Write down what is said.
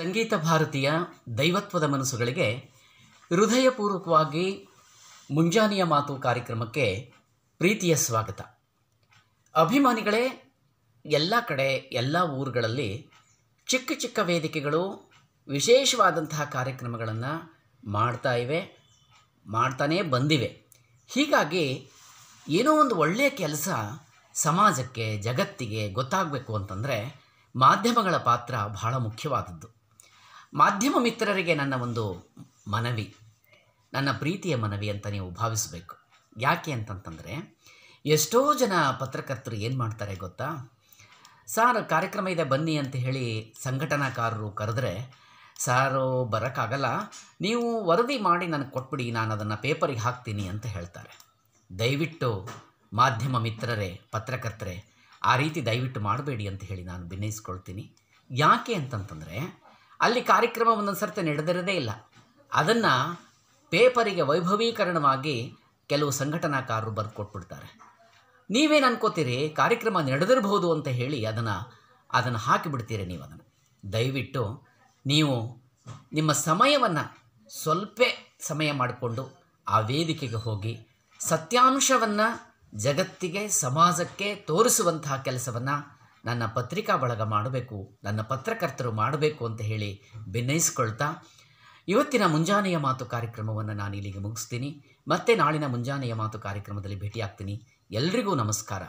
ಸಂಗೀತ ಭಾರತೀಯ ದೈವತ್ವದ ಮನಸ್ಸುಗಳಿಗೆ ಹೃದಯಪೂರ್ವಕವಾಗಿ ಮುಂಜಾನೆಯ ಮಾತು ಕಾರ್ಯಕ್ರಮಕ್ಕೆ ಪ್ರೀತಿಯ ಸ್ವಾಗತ ಅಭಿಮಾನಿಗಳೇ ಎಲ್ಲ ಕಡೆ ಎಲ್ಲ ಊರುಗಳಲ್ಲಿ ಚಿಕ್ಕ ಚಿಕ್ಕ ವೇದಿಕೆಗಳು ವಿಶೇಷವಾದಂತಹ ಕಾರ್ಯಕ್ರಮಗಳನ್ನು ಮಾಡ್ತಾ ಇವೆ ಮಾಡ್ತಾನೇ ಬಂದಿವೆ ಹೀಗಾಗಿ ಏನೋ ಒಂದು ಒಳ್ಳೆಯ ಕೆಲಸ ಸಮಾಜಕ್ಕೆ ಜಗತ್ತಿಗೆ ಗೊತ್ತಾಗಬೇಕು ಅಂತಂದರೆ ಮಾಧ್ಯಮಗಳ ಪಾತ್ರ ಬಹಳ ಮುಖ್ಯವಾದದ್ದು ಮಾಧ್ಯಮ ಮಿತ್ರರಿಗೆ ನನ್ನ ಒಂದು ಮನವಿ ನನ್ನ ಪ್ರೀತಿಯ ಮನವಿ ಅಂತ ನೀವು ಭಾವಿಸಬೇಕು ಯಾಕೆ ಅಂತಂತಂದರೆ ಎಷ್ಟೋ ಜನ ಪತ್ರಕರ್ತರು ಏನು ಮಾಡ್ತಾರೆ ಗೊತ್ತಾ ಸಾರ್ ಕಾರ್ಯಕ್ರಮ ಇದೆ ಬನ್ನಿ ಅಂತ ಹೇಳಿ ಸಂಘಟನಾಕಾರರು ಕರೆದ್ರೆ ಸಾರು ಬರೋಕ್ಕಾಗಲ್ಲ ನೀವು ವರದಿ ಮಾಡಿ ನನಗೆ ಕೊಟ್ಬಿಡಿ ನಾನು ಅದನ್ನು ಪೇಪರಿಗೆ ಹಾಕ್ತೀನಿ ಅಂತ ಹೇಳ್ತಾರೆ ದಯವಿಟ್ಟು ಮಾಧ್ಯಮ ಮಿತ್ರರೇ ಪತ್ರಕರ್ತರೆ ಆ ರೀತಿ ದಯವಿಟ್ಟು ಮಾಡಬೇಡಿ ಅಂತ ಹೇಳಿ ನಾನು ಭಿನ್ನಯಿಸ್ಕೊಳ್ತೀನಿ ಯಾಕೆ ಅಂತಂತಂದರೆ ಅಲ್ಲಿ ಕಾರ್ಯಕ್ರಮ ಒಂದೊಂದು ಸರ್ತಿ ನಡೆದಿರದೇ ಇಲ್ಲ ಅದನ್ನು ಪೇಪರಿಗೆ ವೈಭವೀಕರಣವಾಗಿ ಕೆಲವು ಸಂಘಟನಾಕಾರರು ಬರ್ಕೊಟ್ಬಿಡ್ತಾರೆ ನೀವೇನು ಅನ್ಕೋತೀರಿ ಕಾರ್ಯಕ್ರಮ ನಡೆದಿರಬಹುದು ಅಂತ ಹೇಳಿ ಅದನ್ನು ಅದನ್ನು ಹಾಕಿಬಿಡ್ತೀರಿ ನೀವು ಅದನ್ನು ದಯವಿಟ್ಟು ನೀವು ನಿಮ್ಮ ಸಮಯವನ್ನು ಸ್ವಲ್ಪ ಸಮಯ ಮಾಡಿಕೊಂಡು ಆ ವೇದಿಕೆಗೆ ಹೋಗಿ ಸತ್ಯಾಂಶವನ್ನು ಜಗತ್ತಿಗೆ ಸಮಾಜಕ್ಕೆ ತೋರಿಸುವಂತಹ ಕೆಲಸವನ್ನು ನನ್ನ ಪತ್ರಿಕಾ ಬಳಗ ಮಾಡಬೇಕು ನನ್ನ ಪತ್ರಕರ್ತರು ಮಾಡಬೇಕು ಅಂತ ಹೇಳಿ ಭಿನ್ನಯಿಸ್ಕೊಳ್ತಾ ಇವತ್ತಿನ ಮುಂಜಾನೆಯ ಮಾತು ಕಾರ್ಯಕ್ರಮವನ್ನು ನಾನು ಇಲ್ಲಿಗೆ ಮುಗಿಸ್ತೀನಿ ಮತ್ತೆ ನಾಳಿನ ಮುಂಜಾನೆಯ ಮಾತು ಕಾರ್ಯಕ್ರಮದಲ್ಲಿ ಭೇಟಿಯಾಗ್ತೀನಿ ಎಲ್ರಿಗೂ ನಮಸ್ಕಾರ